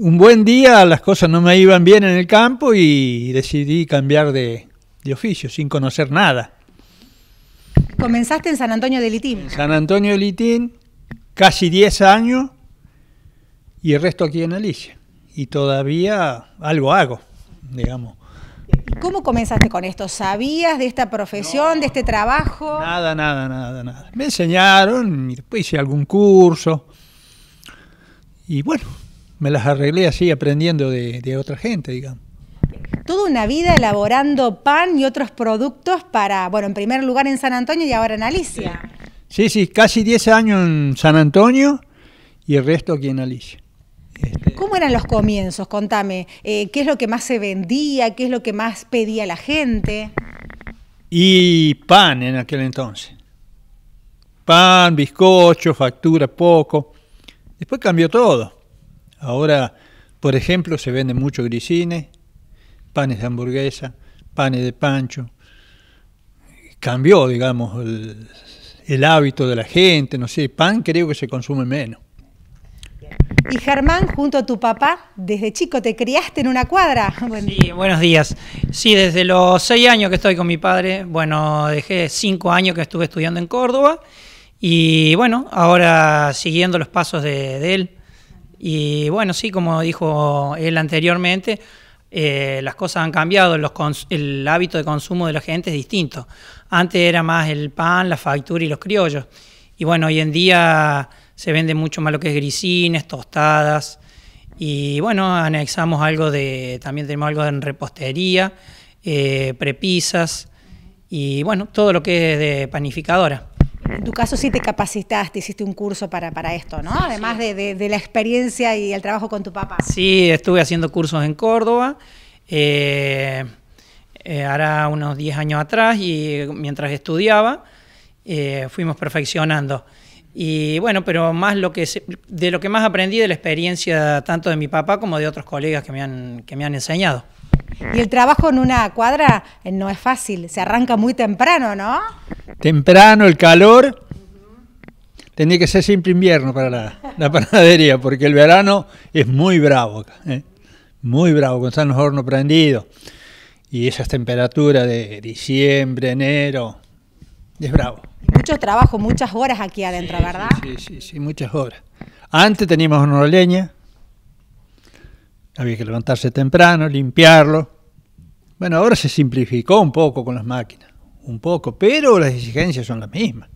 un buen día las cosas no me iban bien en el campo y decidí cambiar de, oficio sin conocer nada. Comenzaste en San Antonio de Litín. San Antonio de Litín, casi 10 años y el resto aquí en Alicia. Y todavía algo hago, digamos. ¿Cómo comenzaste con esto? ¿Sabías de esta profesión, de este trabajo? Nada, nada, nada, nada. Me enseñaron y después hice algún curso. Y bueno, me las arreglé así aprendiendo de, otra gente, digamos toda una vida elaborando pan y otros productos para, bueno, en primer lugar en San Antonio y ahora en Alicia. Sí, sí, casi 10 años en San Antonio y el resto aquí en Alicia. Este, ¿Cómo eran los comienzos? Contame, eh, ¿qué es lo que más se vendía? ¿Qué es lo que más pedía la gente? Y pan en aquel entonces. Pan, bizcocho, factura, poco. Después cambió todo. Ahora, por ejemplo, se venden mucho grisines, panes de hamburguesa, panes de pancho. Cambió, digamos, el, hábito de la gente, no sé, pan creo que se consume menos. Y Germán, junto a tu papá, desde chico te criaste en una cuadra. Sí, buenos días. Sí, desde los seis años que estoy con mi padre. Bueno, dejé cinco años que estuve estudiando en Córdoba. Y bueno, ahora siguiendo los pasos de él, y bueno, sí, como dijo él anteriormente, eh, las cosas han cambiado, el hábito de consumo de la gente es distinto. Antes era más el pan, la factura y los criollos. Y bueno, hoy en día se vende mucho más lo que es grisines, tostadas. Y bueno, anexamos algo de, también tenemos algo en repostería, eh, prepisas y bueno, todo lo que es de panificadora en tu caso sí te capacitaste, hiciste un curso para, para esto, ¿no? Además de, la experiencia y el trabajo con tu papá. Sí, estuve haciendo cursos en Córdoba. Eh, eh, ahora unos 10 años atrás y mientras estudiaba eh, fuimos perfeccionando. Y bueno, pero más lo que de lo que más aprendí de la experiencia tanto de mi papá como de otros colegas que me han, que me han enseñado. Y el trabajo en una cuadra no es fácil, se arranca muy temprano, ¿no? temprano, el calor. tenía que ser siempre invierno para la, panadería, porque el verano es muy bravo acá. ¿eh? Muy bravo, con están los hornos prendidos. Y esas temperaturas de diciembre, enero, es bravo. Mucho trabajo, muchas horas aquí adentro, ¿verdad? Sí, sí, sí, muchas horas. Antes teníamos horno de leña, había que levantarse temprano, limpiarlo. Bueno, ahora se simplificó un poco con las máquinas un poco, pero las exigencias son las mismas.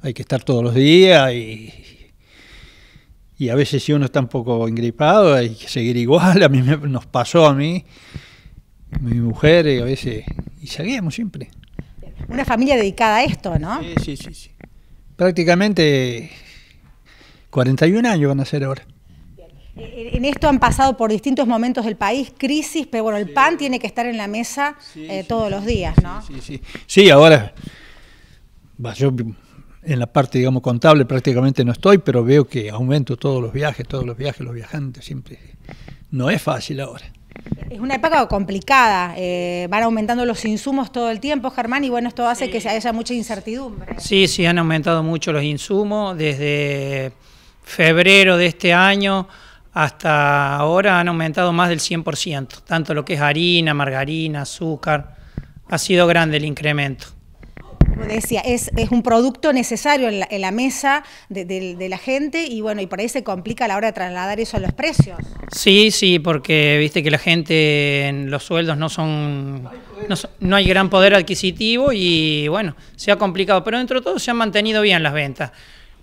Hay que estar todos los días y, a veces si uno está un poco engripado hay que seguir igual. A mí nos pasó a mí, mi mujer, y a veces, y seguíamos siempre. Una familia dedicada a esto, ¿no? Sí, sí, sí. sí. Prácticamente 41 años van a ser ahora en esto han pasado por distintos momentos del país, crisis, pero bueno, el PAN tiene que estar en la mesa eh, todos los días, ¿no? Sí, sí, sí. ahora, yo en la parte, digamos, contable prácticamente no estoy, pero veo que aumento todos los viajes, todos los viajes, los viajantes, siempre. No es fácil ahora. Es una época complicada, eh, van aumentando los insumos todo el tiempo, Germán, y bueno, esto hace que haya mucha incertidumbre. Sí, sí, han aumentado mucho los insumos desde febrero de este año hasta ahora han aumentado más del 100%, tanto lo que es harina, margarina, azúcar, ha sido grande el incremento. Como decía, es, un producto necesario en la, mesa de, la gente y bueno, y por ahí se complica a la hora de trasladar eso a los precios. Sí, sí, porque viste que la gente en los sueldos no son, no, no hay gran poder adquisitivo y bueno, se ha complicado, pero dentro de todo se han mantenido bien las ventas.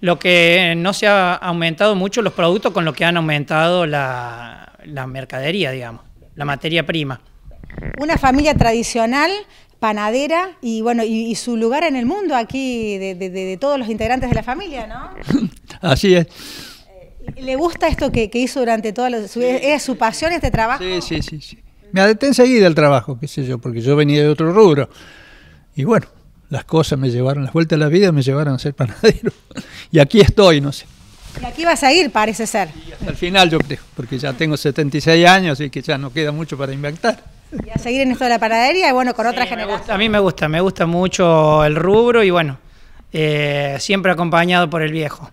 Lo que no se ha aumentado mucho los productos con lo que han aumentado la, mercadería, digamos, la materia prima. Una familia tradicional panadera y bueno y, su lugar en el mundo aquí de, todos los integrantes de la familia, ¿no? Así es. Eh, ¿Le gusta esto que, hizo durante toda la, su, ¿Es su pasión este trabajo? Sí, sí, sí, Me deten enseguida el trabajo, qué sé yo, porque yo venía de otro rubro. Y bueno, las cosas me llevaron, las vueltas de la vida me llevaron a ser panadero. y aquí estoy, no sé. Y aquí va a seguir parece ser. Y hasta el final, yo creo, porque ya tengo 76 años y que ya no queda mucho para inventar. Y a seguir en esto de la panadería y bueno, con otra generación. a mí me gusta, me gusta mucho el rubro y bueno, eh, siempre acompañado por el viejo.